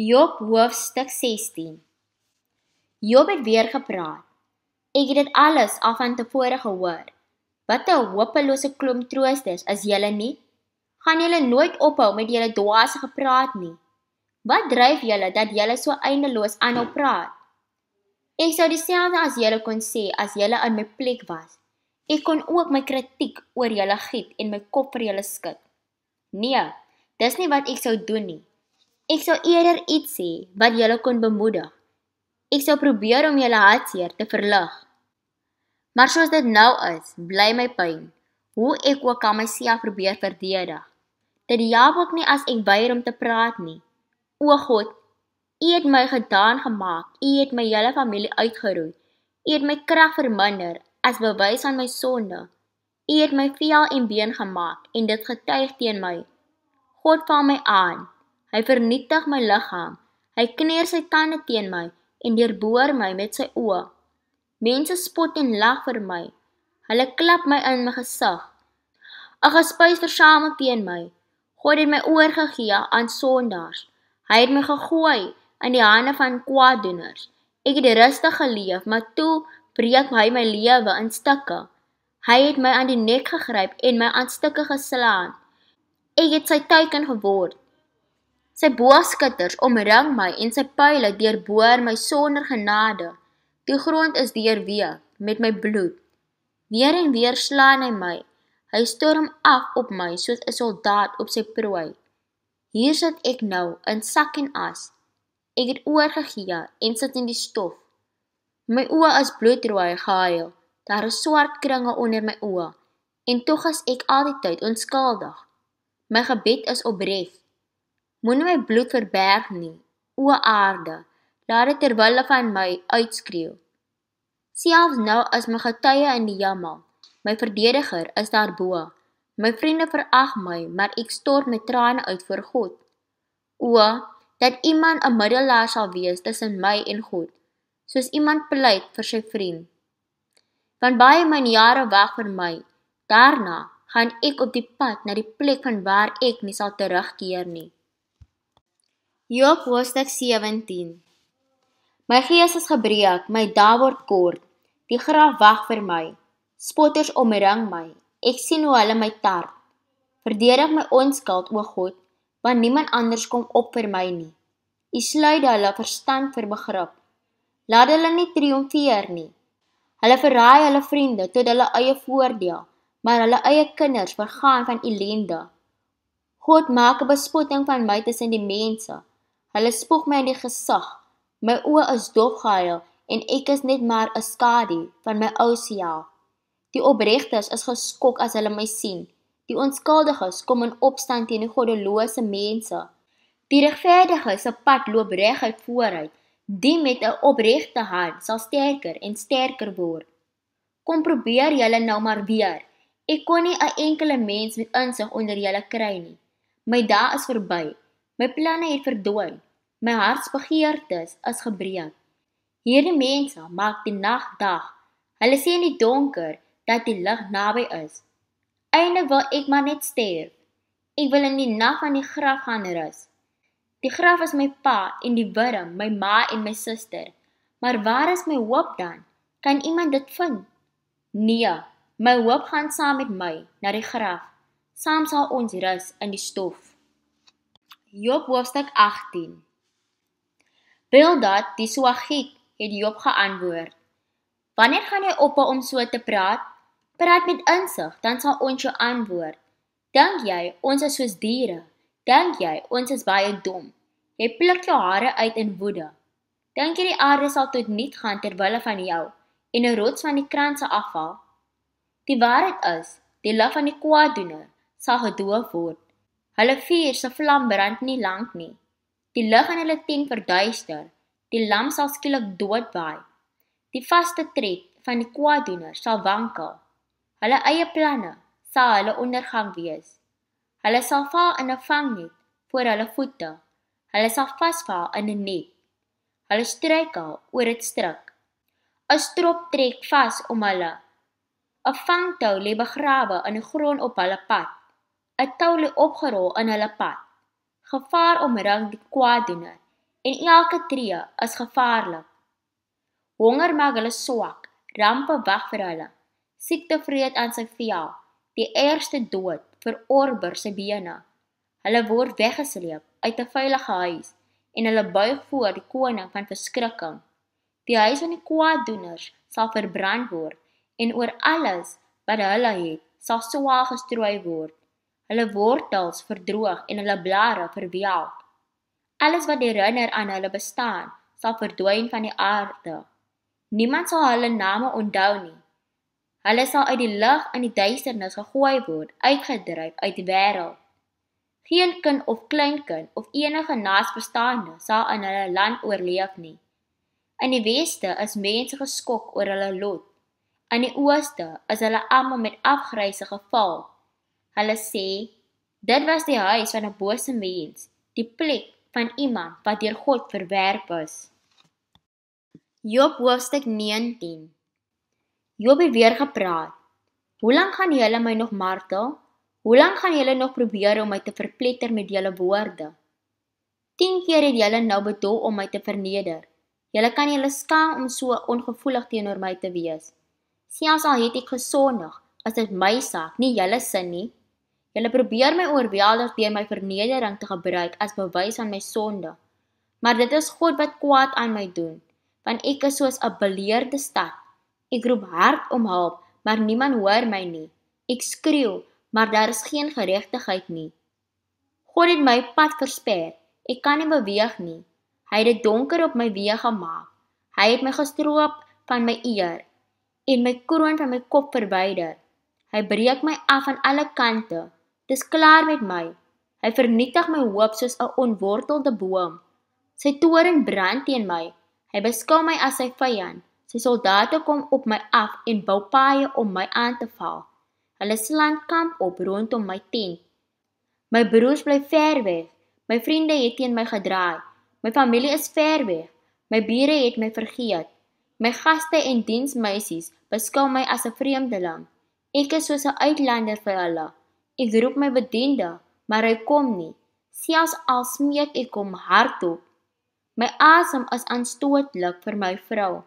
Job hoofstuk 16. Job het weer gepraat. Ek het dit alles af van tevore gehoor. Wat 'n hopelose klomp troosters is julle nie? Gaan julle nooit ophou met julle dwaas gepraat nie? Wat dryf julle dat julle so eindeloos aanhou praat? Ek sou dieselfde as julle kon sê as julle in my plek was. Ek kon ook my kritiek oor julle giet en my kop vir julle skud. Nee, dis nie wat ek sou doen nie. Ek sou eerder iets sê wat julle kon bemoedig. Ek sou probeer om julle hartseer te verlig. Maar soos dit nou is, bly my pyn. Hoe ek ook al myself probeer verdedig. Dit help ook nie as ek weier om te praat nie. O God, U het my gedaan gemaak. U het my hele familie uitgeroei. U het my krag verminder as bewys aan my sonde. U het my vel en been gemaak en dit getuig teen my. God val my aan. Hy vernietig my liggaam. Hy kneer sy tande teen my en deurboor my met sy oë. Mense spot en lag vir my. Hulle klap my in my gesig. Ag, gespuis versamel teen my. God het my oorgegee aan sondaars. Hy het my gegooi in die hande van kwaaddoeners. Ek het rustig geleef, maar toe breek hy my lewe in stukke. Hy het my aan die nek gegryp en my aan stukke geslaan. Ek het sy teken geword. Sy boogskutters omring my en sy pile deurboor my sonder genade. Die grond is deurwee met my bloed. Weer en weer slaan hy my. Hy storm af op my soos 'n soldaat op sy prooi. Hier sit ek nou in sak en as. Ek het oorgegee en sit in die stof. My oë is bloedrooi gehuil. Daar is swart kringe onder my oë. En tog as ek al die tyd onskuldig. My gebed is opref. Moen my bloed verberg nie, o aarde, laat dit terwyl hulle van my uitskreeu. Selfs nou as my getuie in die hemel, my verdediger is daar bo. My vriende verag my, maar ek stort met trane uit voor God. O, dat iemand 'n middelaar sal wees tussen my en God, soos iemand pleit vir sy vriend. Van baie myn jare wag vir my. Daarna gaan ek op die pad na die plek van waar ek nie sal terugkeer nie. Job hoofstuk 17 My gees is gebreek, my dae word kort. Die graf wag vir my. Spotters omring my. Ek sien hoe hulle my tart. Verdedig my onskuld, o God, want niemand anders kom op vir my nie. U sluit hulle verstand vir begrip. Laat hulle nie triomfeer nie. Hulle verraai hulle vriende tot hulle eie voordeel, maar hulle eie kinders vergaan van ellende. God maak 'n bespotting van my tussen die mense. Hulle spog my in die gesag. My oë is dopgehuil en ek is net maar 'n skadu van my ou self. Die opregters is geskok as hulle my sien. Die onskuldiges kom in opstand teen die goddelose mense. Die regverdige se pad loop reguit vooruit. Die met 'n opregte hart sal sterker en sterker word. Kom probeer julle nou maar weer. Ek kon nie 'n enkele mens met insig onder julle kry nie. My dae is verby My planne het verdwyn. My hartsbegeertes is gebreek. Hierdie mense maak die nag dag. Hulle sien in die donker dat die lig naby is. Eindelik wil ek maar net sterf. Ek wil in die nag aan die graf gaan rus. Die graf is my pa en die wurm, my ma en my suster. Maar waar is my hoop dan? Kan iemand dit vind? Nee, my hoop gaan saam met my na die graf. Saam sal ons rus in die stof. Job hoofstuk 18. Bildad die Swagiet het Job geantwoord. Wanneer gaan jy op om so te praat? Praat met insig, dan sal ons jou antwoord. Dink jy ons is soos diere? Dink jy ons is baie dom? Jy pluk jou hare uit in woede. Dink jy die aarde sal tot niks gaan terwyl van jou en 'n rots van die kranse afval? Die waarheid is, die lof van die kwaaddoener sal gedoof word. Hulle vuur se vlam brand nie lank nie. Die lig in hulle tent verduister. Die lamp sal skielik dood waai. Die vaste tred van die kwaaddoener sal wankel. Hulle eie planne sal hulle ondergang wees. Hulle sal val in 'n vangnet voor hulle voete. Hulle sal vasval in 'n net. Hulle struikel oor dit struk. 'n Strop trek vas om hulle. 'n Vangtou lê begrawe in die grond op hulle pad. 'n toule opgerol in hulle pad. Gevaar omring die kwaaddoener en elke tree is gevaarlik. Honger maak hulle swak, rampe wag vir hulle. Siekte vreet aan sy vel, die eerste dood vir orber se bene. Hulle word weggesleep uit 'n veilige huis en hulle buig voor die koning van verskrikking. Die huis van die kwaaddoeners sal verbrand word en oor alles wat hulle het sal swaar gestrooi word hulle wortels verdroog en hulle blare verweel. Alles wat die runner aan hulle bestaan, sal verdwijn van die aarde. Niemand sal hulle name ontdou nie. Hulle sal uit die licht en die duisternis gegooi word, uitgedruif uit die wereld. Geen kind of kleinkind of enige naasbestaande sal in hulle land oorleef nie. In die weeste is mense geskok oor hulle lood. In die ooste is hulle amal met afgryse geval, Hulle sê dit was die huis van 'n bose mens, die plek van iemand wat deur God verwerp is. Job hoofstuk 19. Job het weer gepraat. Hoe lank gaan julle my nog martel? Hoe lank gaan julle nog probeer om my te verpletter met julle woorde? 10 keer het julle nou bedoel om my te verneder. Julle kan julle skaam om so ongevoelig teenoor my te wees. Selfs al het ek gesondig, as dit my saak, nie julle sin nie. Julle probeer my oorweldig deur my vernedering te gebruik as bewys aan my sonde. Maar dit is God wat kwaad aan my doen, want ek is soos 'n beleerde stad. Ek roep hard om hulp, maar niemand hoor my nie. Ek skreeu, maar daar is geen geregtigheid nie. God het my pad versper. Ek kan nie beweeg nie. Hy het dit donker op my weë gemaak. Hy het my gestroop van my eer en my kroon van my kop verwyder. Hy breek my af aan alle kante. Dis klaar met my. Hy vernietig my hoop soos 'n onwortelde boom. Sy toren brand teen my. Hy beskou my as sy vyand. Sy soldate kom op my af en bou paaie om my aan te val. Hulle slaan kamp op rondom my tent. My broers bly ver weg. My vriende het teen my gedraai. My familie is ver weg. My bure het my vergeet. My gaste en diensmeisies beskou my as 'n vreemdeling. Ek is soos 'n uitlander vir hulle. Ek roep my bediende, maar hy kom nie. Selfs al smeek ek hom hardop, my asem is aanstootlik vir my vrou.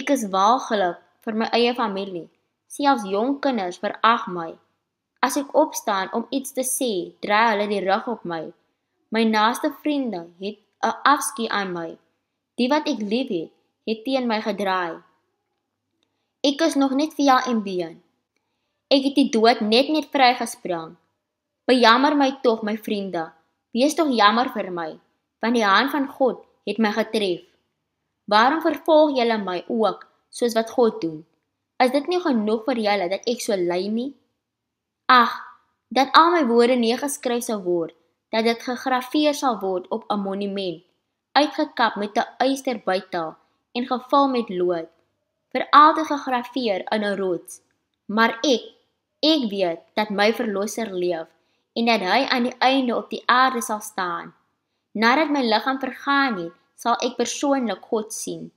Ek is waaglik vir my eie familie. Selfs jong kinders verag my. As ek opstaan om iets te sê, draai hulle die rug op my. My naaste vriende het 'n afskeid aan my. Die wat ek liefhet, het teen my gedraai. Ek is nog net vir jou en Bean. Ek het die dood net net vrygespring. Bejammer my tog my vriende. Wees tog jammer vir my, want die hand van God het my getref. Waarom vervolg julle my ook soos wat God doen? Is dit nie genoeg vir julle dat ek so ly nie? Ag, dat al my woorde neergeskryf sou word, dat dit gegraveer sal word op 'n monument, uitgekap met 'n ysterbuitel en gevul met lood, vir altyd gegraveer in 'n rots. Maar ek Ek weet dat my verlosser leef en dat hy aan die einde op die aarde sal staan. Nadat my liggaam vergaan het, sal ek persoonlik God sien.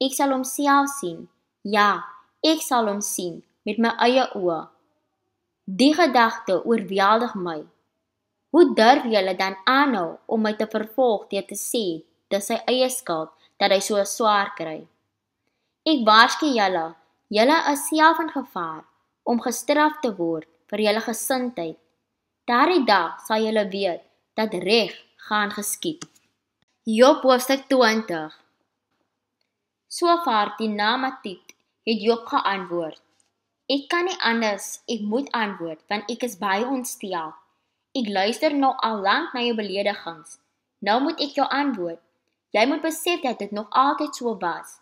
Ek sal hom self sien. Ja, ek sal hom sien met my eie oë. Die gedagte oorweldig my. Hoe durf julle dan aanhou om my te vervolg deur te sê dis sy eie skuld dat hy so swaar kry? Ek waarsku julle, julle is self in gevaar om gestraf te word vir julle gesindheid. Daardie dag sal julle weet dat reg gaan geskied. Job hoofstuk 20. So vaar die Namatit het Job geantwoord. Ek kan nie anders, ek moet antwoord want ek is baie ontstel. Ek luister nou al lank na jou beledigings. Nou moet ek jou antwoord. Jy moet besef dat dit nog altyd so was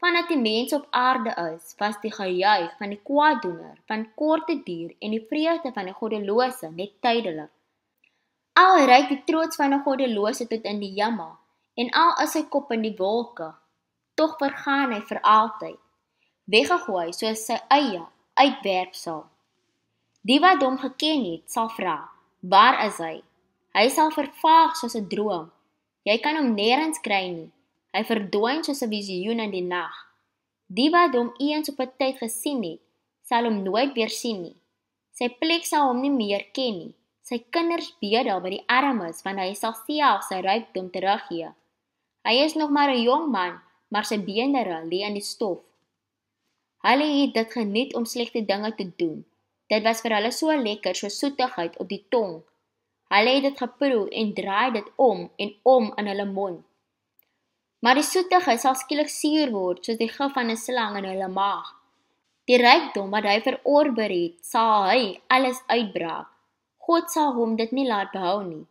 van dat die mens op aarde is, was die gejuig van die kwaaddoener van korte duur en die vreugde van die goddelose net tydelik. Al reik die trots van 'n goddelose tot in die hemel en al is sy kop in die wolke, tog vergaan hy vir altyd, weggegooi soos sy eie uitwerpsel. Die wat hom geken het, sal vra, "Waar is hy?" Hy sal vervaag soos 'n droom. Jy kan hom nêrens kry nie. Hy verdwyn soos 'n visioen in die nag. Die wat hom eens op 'n tyd gesien het, sal hom nooit weer sien nie. Sy plek sal hom nie meer ken nie. Sy kinders bid daar by die armes want hy sal self sy rykdom teruggee. Hy is nog maar 'n jong man, maar sy beenderre lê in die stof. Hulle het dit geniet om slegte dinge te doen. Dit was vir hulle so lekker, so soetigheid op die tong. Hulle het dit geproe en draai dit om en om in hulle mond maar die soetige sal skielik suur word soos die gif van 'n slang in hulle maag. Die rykdom wat hy verorber het, sal hy alles uitbraak. God sal hom dit nie laat behou nie.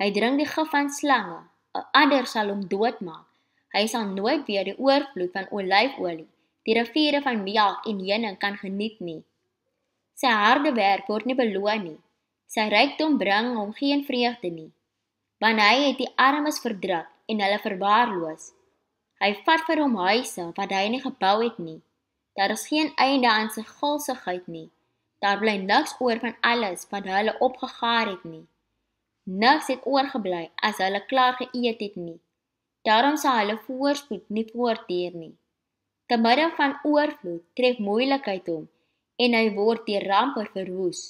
Hy drink die gif van slange. 'n Adder sal hom doodmaak. Hy sal nooit weer die oorvloed van olyfolie, die riviere van melk en honing kan geniet nie. Sy harde werk word nie beloon nie. Sy rykdom bring hom geen vreugde nie. Want hy het die armes verdruk en hulle verwaarloos. Hy vat vir hom huise wat hy nie gebou het nie. Daar is geen einde aan sy gulsigheid nie. Daar bly niks oor van alles wat hulle opgegaar het nie. Niks het oorgebly as hulle klaar geëet het nie. Daarom sal hulle voorspoed nie voortduur nie. Te midde van oorvloed tref moeilikheid hom en hy word deur ramper verwoes.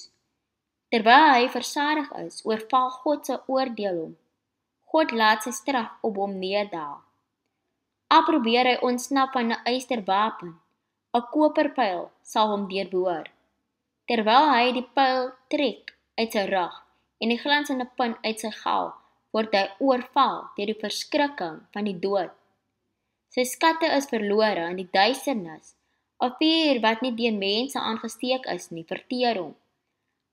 Terwyl hy versadig is, oorval God se oordeel hom God laat sy straf op hom neerdaal. Al probeer hy ontsnap aan 'n ysterwapen, 'n koperpyl sal hom deurboor. Terwyl hy die pyl trek uit sy rug en die glansende punt uit sy gal, word hy oorval deur die verskrikking van die dood. Sy skatte is verlore in die duisternis. 'n Vuur wat nie deur mense aangesteek is nie, verteer hom.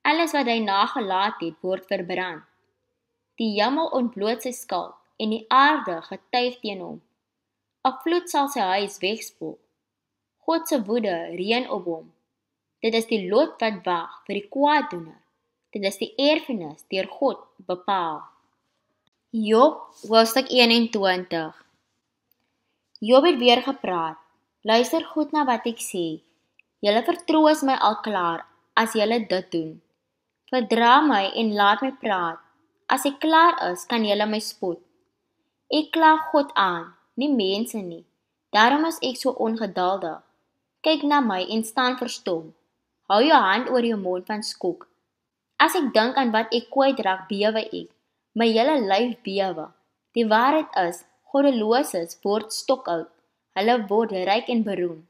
Alles wat hy nagelaat het, word verbrand. Die hemel ontbloot sy skaal en die aarde getuig teen hom. 'n Vloed sal sy huis wegspoel. God se woede reën op hom. Dit is die lot wat wag vir die kwaaddoener. Dit is die erfenis deur God bepaal. Job hoofstuk 21. Job het weer gepraat. Luister goed na wat ek sê. Julle vertroos my al klaar as julle dit doen. Verdra my en laat my praat. As ek klaar is, kan julle my spot. Ek kla God aan, nie mense nie. Daarom is ek so ongeduldig. Kyk na my en staan verstom. Hou jou hand oor jou mond van skok. As ek dink aan wat ek kwydrak bewe ek, my hele lyf bewe. Die waarheid is, goddeloses word stokoud. Hulle word ryk en beroem.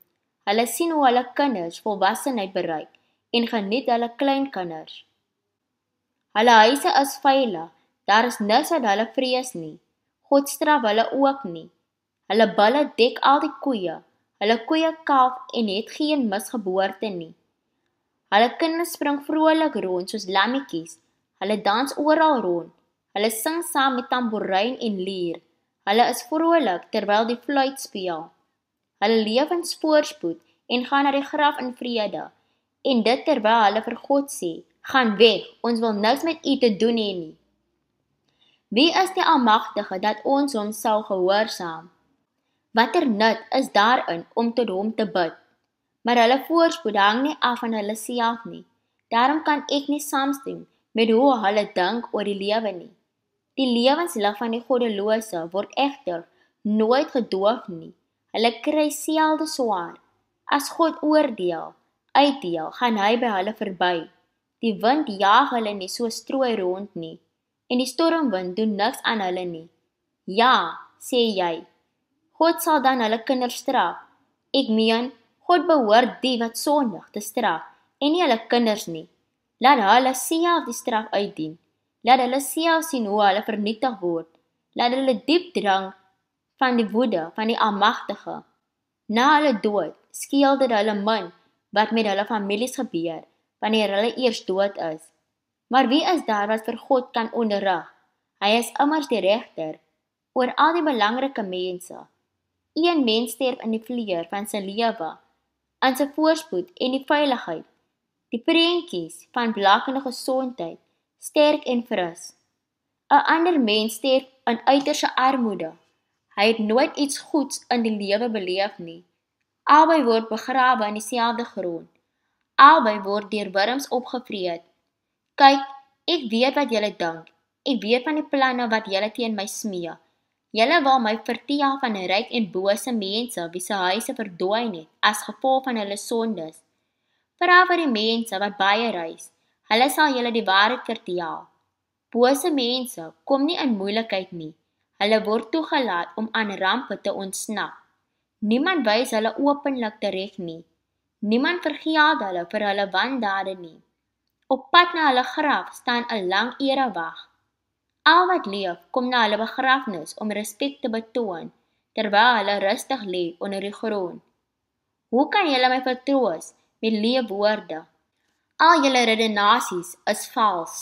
Hulle sien hoe hulle kinders volwassenheid bereik en geniet hulle klein kinders. Hulle huise is veilig. Daar is niks wat hulle vrees nie. God straf hulle ook nie. Hulle bulle dek al die koeie. Hulle koeie kalf en het geen misgeboorte nie. Hulle kinders spring vrolik rond soos lammetjies. Hulle dans oral rond. Hulle sing saam met tamboerijn en lier. Hulle is vrolik terwyl die fluit speel. Hulle leef in spoorspoed en gaan na die graf in vrede. En dit terwyl hulle vir God sê, gaan weg. Ons wil niks met u te doen hê nie. Wie is die almagtige dat ons hom sal gehoorsaam? Watter nut is daarin om tot hom te bid? Maar hulle voorspoed hang nie af van hulle self nie. Daarom kan ek nie saamstem met hoe hulle dink oor die lewe nie. Die lewenslig van die goddelose word egter nooit gedoof nie. Hulle kry selde swaar. As God oordeel, uitdeel, gaan hy by hulle verby. Die wind jaag hulle nie so strooi rond nie en die stormwind doen niks aan hulle nie. Ja, sê jy. God sal dan hulle kinders straf. Ek meen, God behoort die wat sondig te straf en nie hulle kinders nie. Laat hulle self die straf uitdien. Laat hulle self sien hoe hulle vernietig word. Laat hulle diep drang van die woede van die Almagtige. Na hulle dood, skielde hulle min wat met hulle families gebeur het wanneer hulle eers dood is. Maar wie is daar wat vir God kan onderrig? Hy is immers die regter oor al die belangrike mense. Een mens sterf in die vleuer van sy lewe, aan sy voorspoed en die veiligheid. Die prentjies van blakkende gesondheid, sterk en fris. 'n Ander mens sterf in uiterse armoede. Hy het nooit iets goeds in die lewe beleef nie. Albei word begrawe in dieselfde grond albei word deur wurms opgevreet. Kyk, ek weet wat julle dink. Ek weet van die planne wat julle teen my smee. Julle wil my vertel van 'n ryk en bose mense wie se huise verdooi het as gevolg van hulle sondes. Vra vir die mense wat baie reis. Hulle sal julle die waarheid vertel. Bose mense kom nie in moeilikheid nie. Hulle word toegelaat om aan rampe te ontsnap. Niemand wys hulle openlik tereg nie. Niemand vergeet hulle vir hulle wandade nie. Op pad na hulle graf staan 'n lang era wag. Al wat leef kom na hulle begrafnis om respek te betoon terwyl hulle rustig lê onder die grond. Hoe kan jy my vertroos met leë woorde? Al julle redenasies is vals.